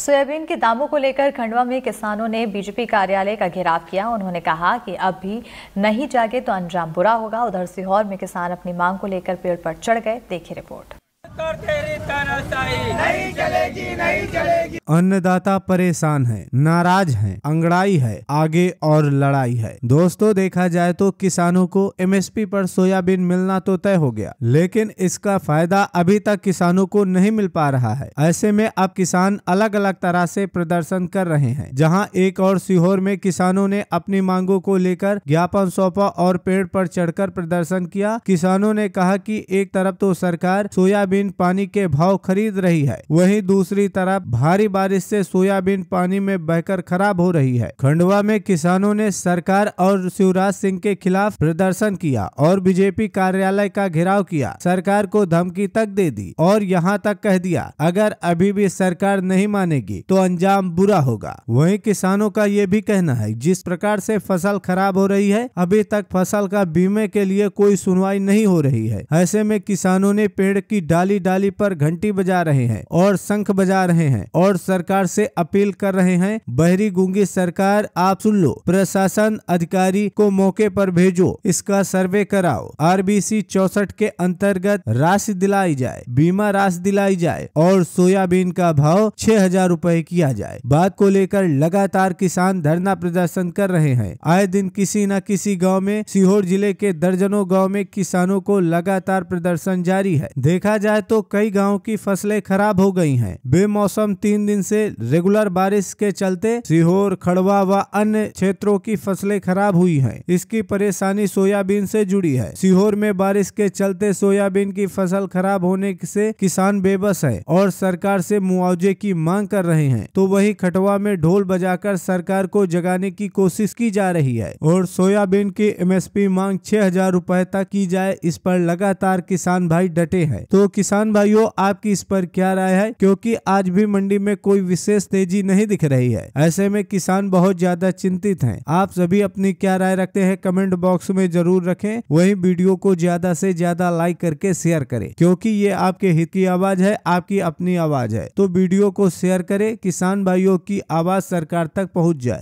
soybean के दामों को लेकर खंडवा में किसानों ने बीजेपी कार्यालय का घेराव किया उन्होंने कहा कि अब भी नहीं जागे तो अंजाम बुरा होगा उधर सीहोर में किसान अपनी मांग को लेकर पेड़ पर चढ़ गए देखिए रिपोर्ट अन्नदाता परेशान है नाराज है अंगड़ाई है आगे और लड़ाई है दोस्तों देखा जाए तो किसानों को एमएसपी पर सोयाबीन मिलना तो तय हो गया लेकिन इसका फायदा अभी तक किसानों को नहीं मिल पा रहा है ऐसे में अब किसान अलग अलग तरह से प्रदर्शन कर रहे हैं जहां एक और सीहोर में किसानों ने अपनी मांगों को लेकर ज्ञापन सौंपा और पेड़ पर चढ़कर प्रदर्शन किया किसानों ने कहा कि एक तरफ तो सरकार सोयाबीन पानी के भाव खरीद रही है वहीं दूसरी तरफ भारी बारिश से सोयाबीन पानी में बहकर खराब हो रही है खंडवा में किसानों ने सरकार और शिवराज सिंह के खिलाफ प्रदर्शन किया और बीजेपी कार्यालय का घेराव किया सरकार को धमकी तक दे दी और यहाँ तक कह दिया अगर अभी भी सरकार नहीं मानेगी तो अंजाम बुरा होगा वही किसानों का ये भी कहना है जिस प्रकार ऐसी फसल खराब हो रही है अभी तक फसल का बीमे के लिए कोई सुनवाई नहीं हो रही है ऐसे में किसानों ने पेड़ की डाली डाली पर घंटी बजा रहे हैं और शंख बजा रहे हैं और सरकार से अपील कर रहे हैं बहरी गुंगी सरकार आप सुन लो प्रशासन अधिकारी को मौके पर भेजो इसका सर्वे कराओ आरबीसी चौसठ के अंतर्गत राशि दिलाई जाए बीमा राशि दिलाई जाए और सोयाबीन का भाव छह हजार रूपए किया जाए बात को लेकर लगातार किसान धरना प्रदर्शन कर रहे हैं आए दिन किसी न किसी गाँव में सीहोर जिले के दर्जनों गाँव में किसानों को लगातार प्रदर्शन जारी है देखा जाए तो कई गाँव की फसलें खराब हो गयी है बेमौसम तीन दिन से रेगुलर बारिश के चलते सीहोर खड़वा व अन्य क्षेत्रों की फसलें खराब हुई है इसकी परेशानी सोयाबीन से जुड़ी है सीहोर में बारिश के चलते सोयाबीन की फसल खराब होने से किसान बेबस है और सरकार से मुआवजे की मांग कर रहे हैं तो वही खटवा में ढोल बजाकर सरकार को जगाने की कोशिश की जा रही है और सोयाबीन की एमएसपी मांग छह हजार रूपए तक की जाए इस पर लगातार किसान भाई डटे हैं तो किसान भाइयों आपकी इस पर क्या राय है क्योंकि आज भी मंडी में कोई विशेष तेजी नहीं दिख रही है ऐसे में किसान बहुत ज्यादा चिंतित है आप सभी अपनी क्या राय रखते हैं कमेंट बॉक्स में जरूर रखें वही वीडियो को ज्यादा से ज्यादा लाइक करके शेयर करें क्योंकि ये आपके हित की आवाज है आपकी अपनी आवाज है तो वीडियो को शेयर करे किसान भाइयों की आवाज सरकार तक पहुँच जाए